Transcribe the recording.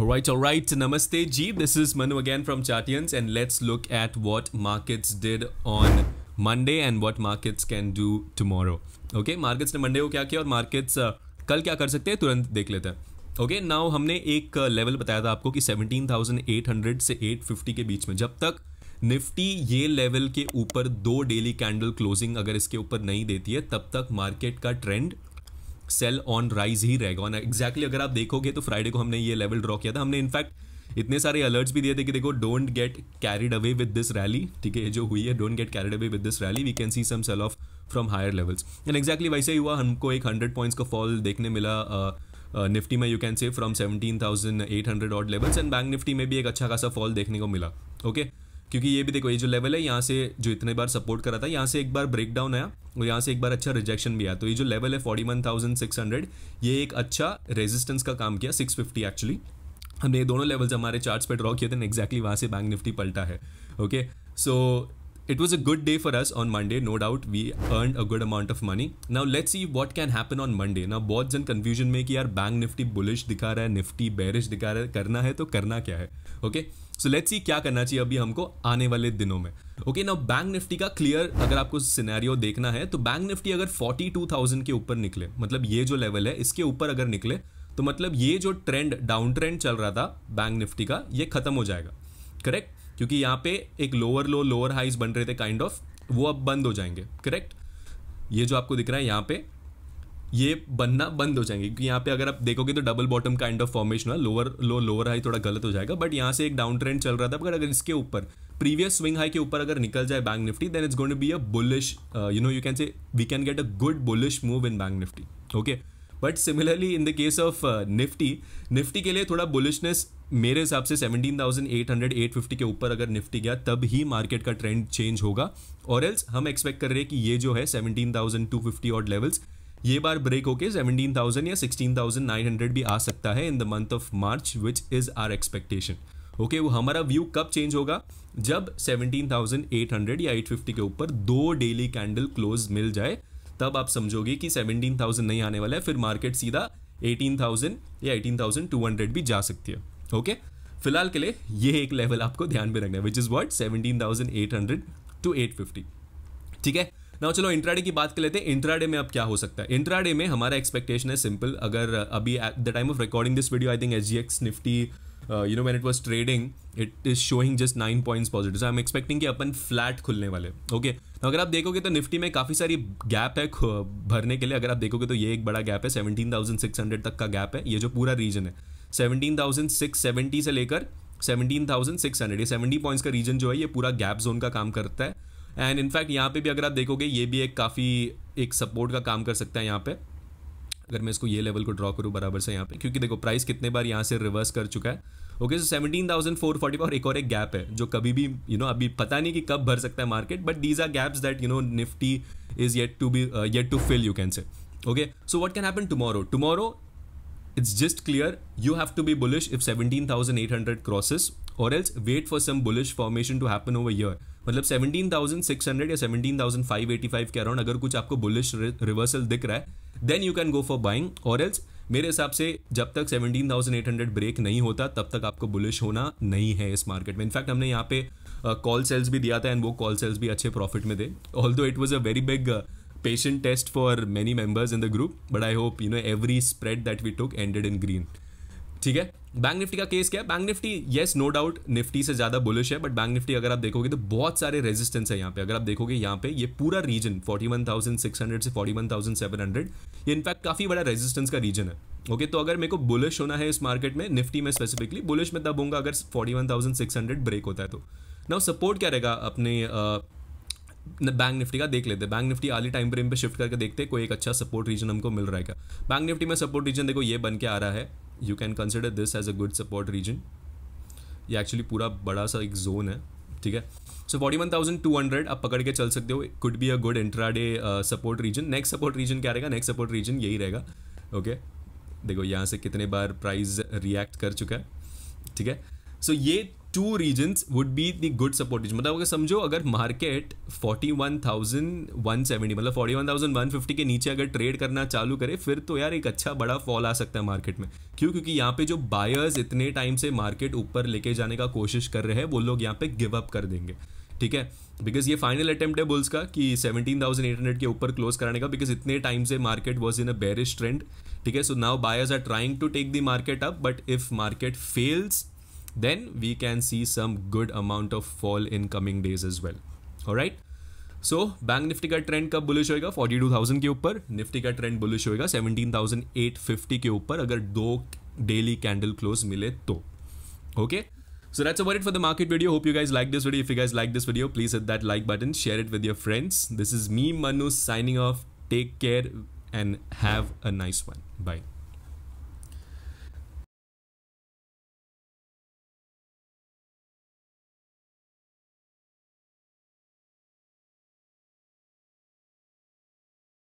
Alright, alright, namaste G. This is Manu again from Chartians and let's look at what markets did on Monday and what markets can do tomorrow. Okay, markets ne Monday ko kya kiya aur markets uh, kal kya kar sakte हैं Turant dekh lete हैं okay okay, now हमने एक level बताया था आपको कि 17,800 से 850 के बीच में जब तक निफ्टी ये लेवल के ऊपर दो डेली कैंडल क्लोजिंग अगर इसके ऊपर नहीं देती है तब तक मार्केट का ट्रेंड सेल ऑन राइज ही रहेगा ऑन एग्जैक्टली अगर आप देखोगे तो फ्राइडे को हमने ये लेवल ड्रॉ किया था हमने इनफैक्ट इतने सारे अलर्ट्स भी दिए थे कि देखो don't get carried away with this rally ठीक है जो हुई है don't get carried away with this rally we can see some sell off from higher levels and exactly वैसे ही हुआ हमको एक हंड्रेड पॉइंट्स का फॉल देखने मिला निफ्टी में you can say from seventeen thousand eight hundred odd levels and bank Nifty में भी एक अच्छा खासा फॉल देखने को मिला ओके okay? क्योंकि ये भी देखो ये जो लेवल है यहाँ से जो इतने बार सपोर्ट करा था यहाँ से एक बार ब्रेक डाउन आया और यहाँ से एक बार अच्छा रिजेक्शन भी आया तो ये जो लेवल है forty one thousand six hundred ये एक अच्छा रेजिस्टेंस का काम किया सिक्स फिफ्टी एक्चुअली हमने ये दोनों लेवल्स हमारे चार्ट्स पे ड्रॉ किए थे एग्जैक्टली वहाँ से बैंक निफ्टी पलटा है okay so It was a good day for us on Monday, no doubt. We earned a good amount of money. Now let's see what can happen on Monday. Now बहुत जन confusion में कि यार bank Nifty bullish दिखा रहा है Nifty bearish दिखा रहा है करना है तो करना क्या है ओके सो लेट्स सी क्या करना चाहिए अभी हमको आने वाले दिनों में ओके ना बैंक निफ्टी का क्लियर अगर आपको सिनेरियो देखना है तो बैंक निफ्टी अगर 42,000 के ऊपर निकले मतलब ये जो लेवल है इसके ऊपर अगर निकले तो मतलब ये जो ट्रेंड डाउन ट्रेंड चल रहा था बैंक निफ्टी का ये खत्म हो जाएगा करेक्ट क्योंकि यहाँ पे एक लोअर लो लोअर हाइज बन रहे थे काइंड kind ऑफ of, वो अब बंद हो जाएंगे करेक्ट ये जो आपको दिख रहा है यहाँ पे ये बनना बंद हो जाएंगे क्योंकि यहाँ पे अगर आप देखोगे तो double bottom kind of formation है लोअर लो लोअर हाई थोड़ा गलत हो जाएगा बट यहाँ से एक डाउन ट्रेंड चल रहा था बट अगर इसके ऊपर प्रीवियस स्विंग हाई के ऊपर अगर निकल जाए bank Nifty then it's going to be a bullish you know you can say we can get a good bullish move in bank Nifty okay but similarly in the case of Nifty Nifty के लिए थोड़ा bullishness मेरे हिसाब से 17,800 850 के ऊपर अगर निफ्टी गया तब ही मार्केट का ट्रेंड चेंज होगा और एल्स हम एक्सपेक्ट कर रहे हैं कि ये जो है 17,250 और लेवल्स ये बार ब्रेक होके 17,000 या 16,900 भी आ सकता है in the month of March which is our expectation okay वो हमारा व्यू कब चेंज होगा जब 17,800 या 850 के ऊपर दो डेली कैंडल क्लोज मिल जाए तब आप समझोगे कि थाउजेंड नहीं आने वाला है फिर मार्केट सीधा एटीन थाउजेंड या एटीन थाउजेंड टू हंड्रेड भी जा सकती है ओके फिलहाल के लिए ये एक लेवल आपको ध्यान में रखना है which is what seventeen thousand eight hundred two eight fifty ठीक है ना चलो इंट्राडे की बात कर लेते हैं इंट्राडे में अब क्या हो सकता है इंट्राडे में हमारा एक्सपेक्टेशन है सिंपल अगर अभी at the time of recording this video I think H Nifty you know when it was trading it is showing just nine points positive I am expecting कि अपन फ्लैट खुलने वाले ओके okay? अगर आप देखोगे तो निफ्टी में काफ़ी सारी गैप है भरने के लिए अगर आप देखोगे तो ये एक बड़ा गैप है सेवनटीन थाउजेंड सिक्स हंड्रेड तक का गैप है ये जो पूरा रीजन है थाउजेंड सिक्स सेवेंटी से लेकर सेवनटीन थाउजेंड सिक्स हंड्रेड ये सेवेंटी पॉइंट्स का रीजन जो है ये पूरा गैप जोन का काम करता है एंड इनफैक्ट यहाँ पे भी अगर आप देखोगे ये भी एक काफ़ी एक सपोर्ट का काम कर सकता है यहाँ पे अगर मैं इसको ये लेवल को ड्रॉ करूँ बराबर से यहाँ पे क्योंकि देखो प्राइस कितने बार यहाँ से रिवर्स कर चुका है okay so seventeen thousand four forty और एक और एक गैप है जो कभी भी यू you नो know, अभी पता नहीं कि कब भर सकता है market but these are gaps that you know Nifty is yet to be yet to fill you can say okay so what can happen tomorrow tomorrow you have to be bullish if seventeen thousand eight hundred crosses or else wait for some bullish formation to happen over here मतलब hundred या five के around अगर कुछ आपको bullish reversal दिख रहा है then you can go for buying or else मेरे हिसाब से जब तक 17,800 ब्रेक नहीं होता तब तक आपको बुलिश होना नहीं है इस मार्केट में इनफैक्ट हमने यहाँ पे कॉल uh, सेल्स भी दिया था एंड वो कॉल सेल्स भी अच्छे प्रॉफिट में they all it was a very big patient test for many members in the group but I hope you know every spread that we took ended in green ठीक है bank Nifty का case क्या है bank Nifty yes no doubt Nifty से ज़्यादा bullish है but bank Nifty अगर आप देखोगे तो बहुत सारे रेजिस्टेंस है यहाँ पे अगर आप देखोगे यहाँ पे ये पूरा रीजन 41,600 से 41,700 ये इनफैक्ट काफ़ी बड़ा रेजिस्टेंस का रीजन है ओके okay, तो अगर मेरे को बुलिश होना है इस मार्केट में निफ्टी में स्पेसिफिकली बुलिश में दबूंगा अगर फोर्टी ब्रेक होता है तो नाउ सपोर्ट क्या रहेगा अपने बैंक निफ्टी का देख लेते हैं bank Nifty hourly time frame पे शिफ्ट करके देखते हैं कोई एक अच्छा सपोर्ट रीजन हमको मिल रहा है बैंक निफ्टी में सपोर्ट रीजन देखो ये बन के आ रहा है you can consider this as a good support region ये एक्चुअली पूरा बड़ा सा एक जोन है ठीक है so forty one thousand two hundred आप पकड़ के चल सकते हो could be a good intraday support region next support region क्या रहेगा नेक्स्ट सपोर्ट रीजन यही रहेगा ओके देखो यहाँ से कितने बार प्राइज रिएक्ट कर चुका है ठीक है सो ये two region would be the good support region मतलब अगर समझो अगर market forty one one thousand seventy मतलब फिफ्टी के नीचे अगर ट्रेड करना चालू करे फिर तो यार एक अच्छा बड़ा फॉल आ सकता है मार्केट में क्यों क्योंकि यहाँ पे जो बायर्स इतने टाइम से मार्केट ऊपर लेके जाने का कोशिश कर रहे हैं वो लोग यहाँ पे गिव अप कर देंगे ठीक है बिकॉज ये फाइनल अटेम्प्ट है बुल्स का कि हंड्रेड के ऊपर क्लोज कराने का बिकॉज इतने टाइम से market was in a bearish trend ठीक है so now buyers are trying to take the market up but if market fails then we can see some good amount of fall in coming days as well all right so bank Nifty का trend कब bullish होएगा 42,000 के ऊपर Nifty का trend bullish होएगा 17,850 के ऊपर अगर दो डेली कैंडल क्लोज मिले तो okay so that's about it for the market video hope you guys like this video if you guys like this video please hit that like button share it with your friends this is me Manu signing off take care and have a nice one bye